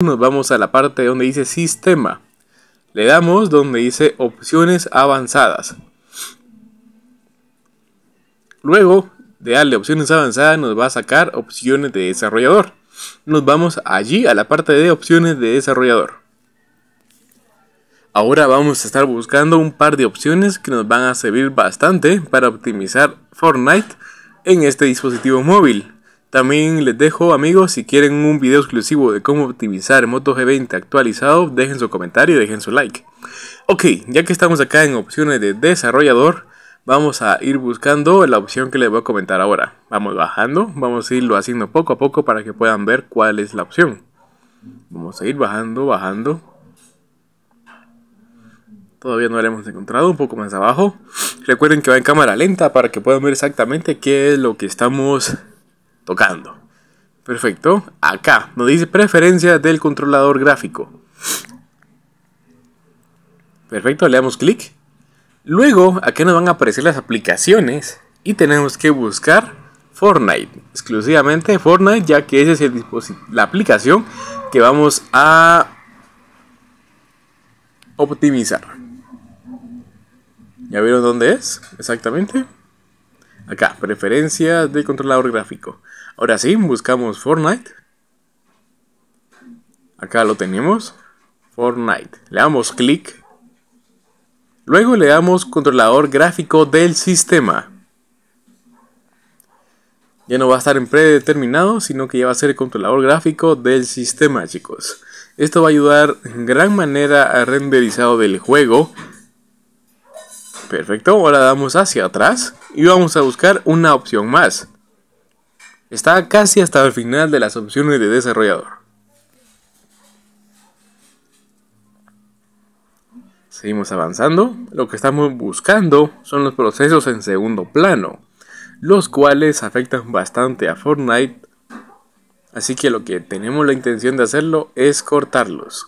Nos vamos a la parte donde dice sistema. Le damos donde dice opciones avanzadas. Luego de darle opciones avanzadas nos va a sacar opciones de desarrollador. Nos vamos allí a la parte de opciones de desarrollador. Ahora vamos a estar buscando un par de opciones que nos van a servir bastante para optimizar Fortnite en este dispositivo móvil. También les dejo amigos, si quieren un video exclusivo de cómo optimizar Moto G20 actualizado, dejen su comentario y dejen su like. Ok, ya que estamos acá en opciones de desarrollador, vamos a ir buscando la opción que les voy a comentar ahora. Vamos bajando, vamos a irlo haciendo poco a poco para que puedan ver cuál es la opción. Vamos a ir bajando, bajando. Todavía no la hemos encontrado, un poco más abajo. Recuerden que va en cámara lenta para que puedan ver exactamente qué es lo que estamos tocando. Perfecto. Acá nos dice preferencia del controlador gráfico. Perfecto, le damos clic. Luego, aquí nos van a aparecer las aplicaciones y tenemos que buscar Fortnite, exclusivamente Fortnite, ya que esa es el la aplicación que vamos a optimizar. ¿Ya vieron dónde es exactamente? Acá, preferencias de controlador gráfico. Ahora sí, buscamos Fortnite. Acá lo tenemos. Fortnite. Le damos clic. Luego le damos controlador gráfico del sistema. Ya no va a estar en predeterminado, sino que ya va a ser el controlador gráfico del sistema, chicos. Esto va a ayudar en gran manera al renderizado del juego Perfecto, ahora damos hacia atrás y vamos a buscar una opción más. Está casi hasta el final de las opciones de desarrollador. Seguimos avanzando. Lo que estamos buscando son los procesos en segundo plano, los cuales afectan bastante a Fortnite. Así que lo que tenemos la intención de hacerlo es cortarlos.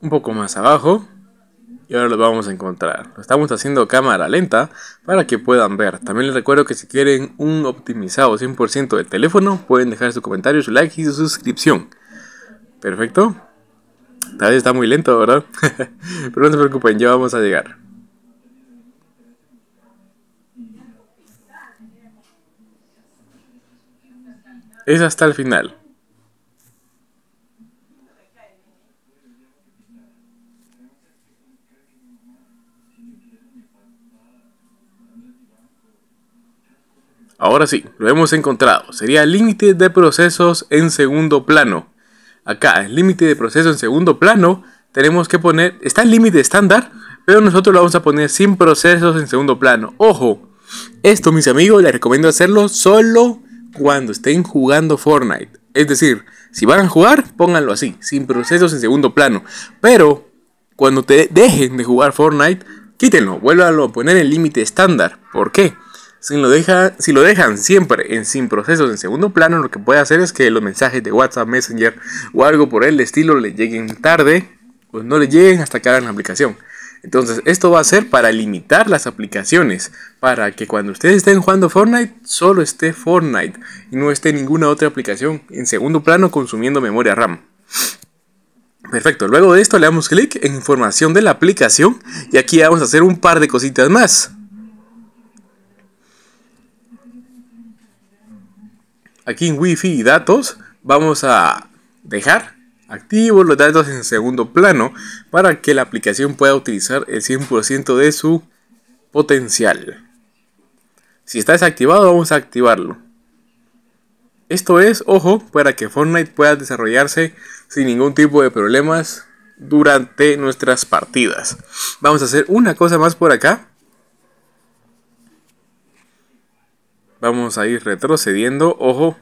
un poco más abajo y ahora lo vamos a encontrar. Lo estamos haciendo cámara lenta para que puedan ver. También les recuerdo que si quieren un optimizado 100% del teléfono, pueden dejar su comentario, su like y su suscripción. Perfecto. Tal está muy lento, ¿verdad? Pero no se preocupen, ya vamos a llegar. Es hasta el final. Ahora sí, lo hemos encontrado. Sería límite de procesos en segundo plano. Acá, el límite de procesos en segundo plano, tenemos que poner, está el límite estándar, pero nosotros lo vamos a poner sin procesos en segundo plano. Ojo, esto mis amigos, les recomiendo hacerlo solo cuando estén jugando Fortnite. Es decir, si van a jugar, pónganlo así, sin procesos en segundo plano. Pero cuando te dejen de jugar Fortnite, quítenlo, vuélvanlo a poner el límite estándar. ¿Por qué? Si lo, dejan siempre en sin procesos en segundo plano, lo que puede hacer es que los mensajes de WhatsApp, Messenger o algo por el estilo le lleguen tarde o pues no le lleguen hasta que hagan la aplicación. Entonces, esto va a ser para limitar las aplicaciones, para que cuando ustedes estén jugando Fortnite, solo esté Fortnite y no esté ninguna otra aplicación en segundo plano consumiendo memoria RAM. Perfecto, luego de esto le damos clic en información de la aplicación y aquí vamos a hacer un par de cositas más. aquí en Wi-Fi y datos vamos a dejar activos los datos en segundo plano para que la aplicación pueda utilizar el 100% de su potencial. Si está desactivado vamos a activarlo. Esto es, ojo, para que Fortnite pueda desarrollarse sin ningún tipo de problemas durante nuestras partidas. Vamos a hacer una cosa más por acá. Vamos a ir retrocediendo, ojo.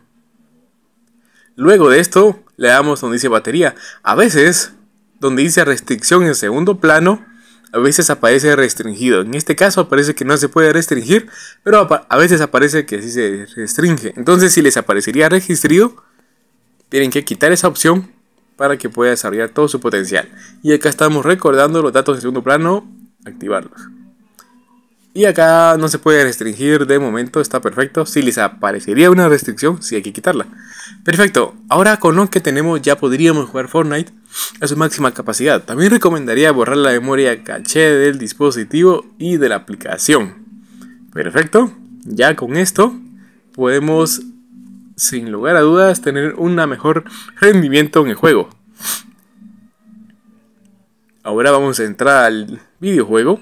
Luego de esto, le damos donde dice batería. A veces, donde dice restricción en segundo plano, a veces aparece restringido. En este caso aparece que no se puede restringir, pero a veces aparece que sí se restringe. Entonces, si les aparecería registrado tienen que quitar esa opción para que pueda desarrollar todo su potencial. Y acá estamos recordando los datos en segundo plano, activarlos. Y acá no se puede restringir de momento, está perfecto. Si les aparecería una restricción, sí hay que quitarla. Perfecto, ahora con lo que tenemos ya podríamos jugar Fortnite a su máxima capacidad. También recomendaría borrar la memoria caché del dispositivo y de la aplicación. Perfecto, ya con esto podemos sin lugar a dudas tener un mejor rendimiento en el juego. Ahora vamos a entrar al videojuego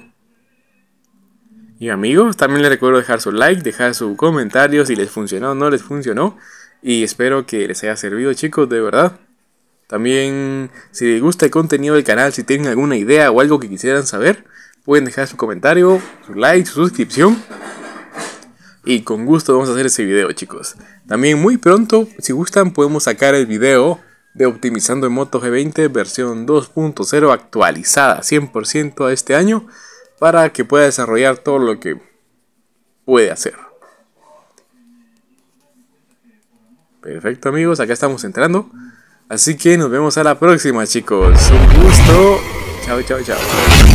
y amigos. También les recuerdo dejar su like, dejar su comentario si les funcionó o no les funcionó. Y espero que les haya servido chicos, de verdad. También si les gusta el contenido del canal, si tienen alguna idea o algo que quisieran saber, pueden dejar su comentario, su like, su suscripción. Y con gusto vamos a hacer ese video chicos. También muy pronto, si gustan, podemos sacar el video de Optimizando en Moto G20 versión 2.0 actualizada 100% a este año para que pueda desarrollar todo lo que puede hacer. Perfecto amigos, acá estamos entrando. Así que nos vemos a la próxima chicos. Un gusto. Chao, chao, chao.